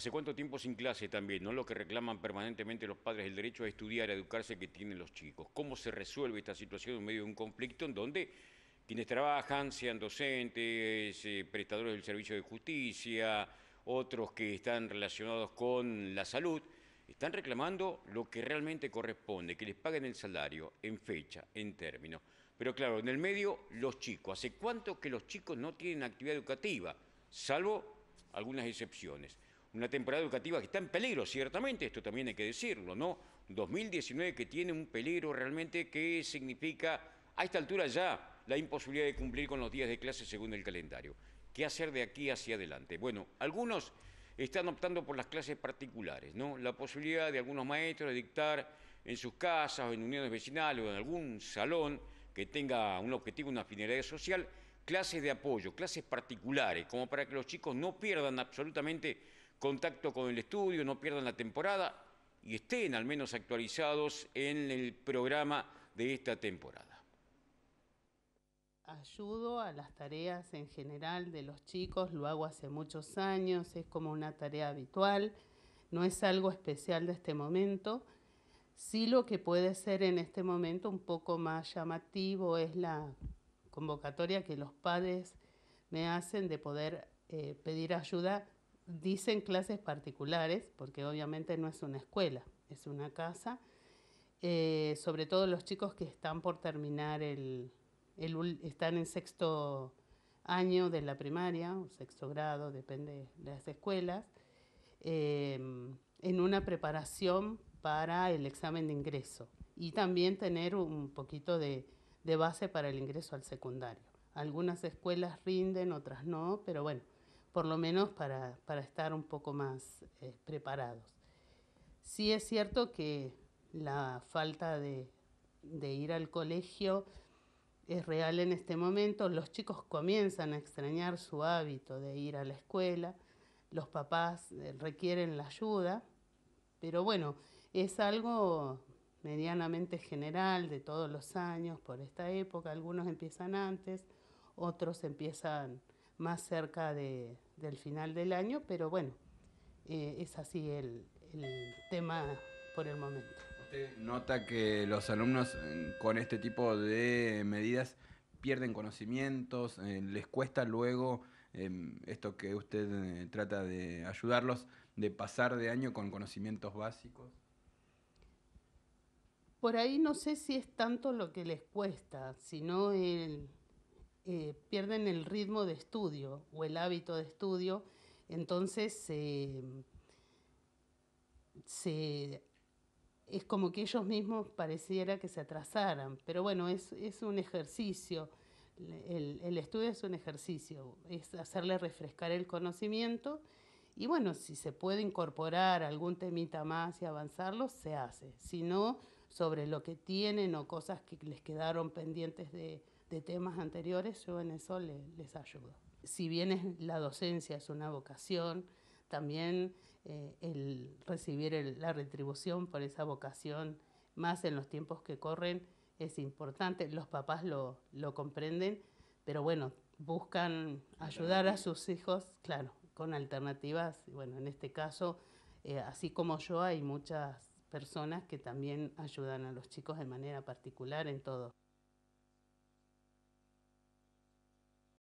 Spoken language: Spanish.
¿Hace cuánto tiempo sin clase también? ¿No lo que reclaman permanentemente los padres el derecho a estudiar, a educarse que tienen los chicos? ¿Cómo se resuelve esta situación en medio de un conflicto en donde quienes trabajan, sean docentes, eh, prestadores del servicio de justicia, otros que están relacionados con la salud, están reclamando lo que realmente corresponde, que les paguen el salario en fecha, en términos. Pero claro, en el medio los chicos. ¿Hace cuánto que los chicos no tienen actividad educativa? Salvo algunas excepciones una temporada educativa que está en peligro, ciertamente, esto también hay que decirlo, ¿no? 2019 que tiene un peligro realmente que significa a esta altura ya la imposibilidad de cumplir con los días de clase según el calendario. ¿Qué hacer de aquí hacia adelante? Bueno, algunos están optando por las clases particulares, ¿no? La posibilidad de algunos maestros de dictar en sus casas o en uniones vecinales o en algún salón que tenga un objetivo, una finalidad social, clases de apoyo, clases particulares, como para que los chicos no pierdan absolutamente contacto con el estudio, no pierdan la temporada y estén al menos actualizados en el programa de esta temporada. Ayudo a las tareas en general de los chicos, lo hago hace muchos años, es como una tarea habitual, no es algo especial de este momento. Sí lo que puede ser en este momento un poco más llamativo es la convocatoria que los padres me hacen de poder eh, pedir ayuda dicen clases particulares, porque obviamente no es una escuela, es una casa, eh, sobre todo los chicos que están por terminar el, el, están en sexto año de la primaria, o sexto grado, depende de las escuelas, em, en una preparación para el examen de ingreso y también tener un poquito de, de base para el ingreso al secundario. Algunas escuelas rinden, otras no, pero bueno, por lo menos para, estar un poco más eh, preparados. Sí es cierto que la falta de, de ir al colegio es real en este momento, los chicos comienzan a extrañar su hábito de ir a la escuela, los papás eh, requieren la ayuda, pero bueno, es algo medianamente general de todos los años por esta época, algunos empiezan antes, otros empiezan más cerca del final del año, pero bueno, eh, es así el, tema por el momento. ¿Usted nota que los alumnos eh, con este tipo de medidas pierden conocimientos, eh, les cuesta luego esto que usted trata de ayudarlos, de pasar de año con conocimientos básicos? Por ahí no sé si es tanto lo que les cuesta, sino el, eh, pierden el ritmo de estudio o el hábito de estudio, entonces es como que ellos mismos pareciera que se atrasaran, pero bueno, es, un ejercicio, el, el estudio es un ejercicio, es hacerle refrescar el conocimiento y bueno, si se puede incorporar algún temita más y avanzarlo, se hace, si no, sobre lo que tienen o cosas que les quedaron pendientes de de temas anteriores, yo en eso les, ayudo. Si bien la docencia es una vocación, también eh, el recibir la retribución por esa vocación, más en los tiempos que corren, es importante. Los papás lo, comprenden, pero bueno, buscan ayudar a sus hijos, claro, con alternativas. Bueno, en este caso, eh, así como yo, hay muchas personas que también ayudan a los chicos de manera particular en todo.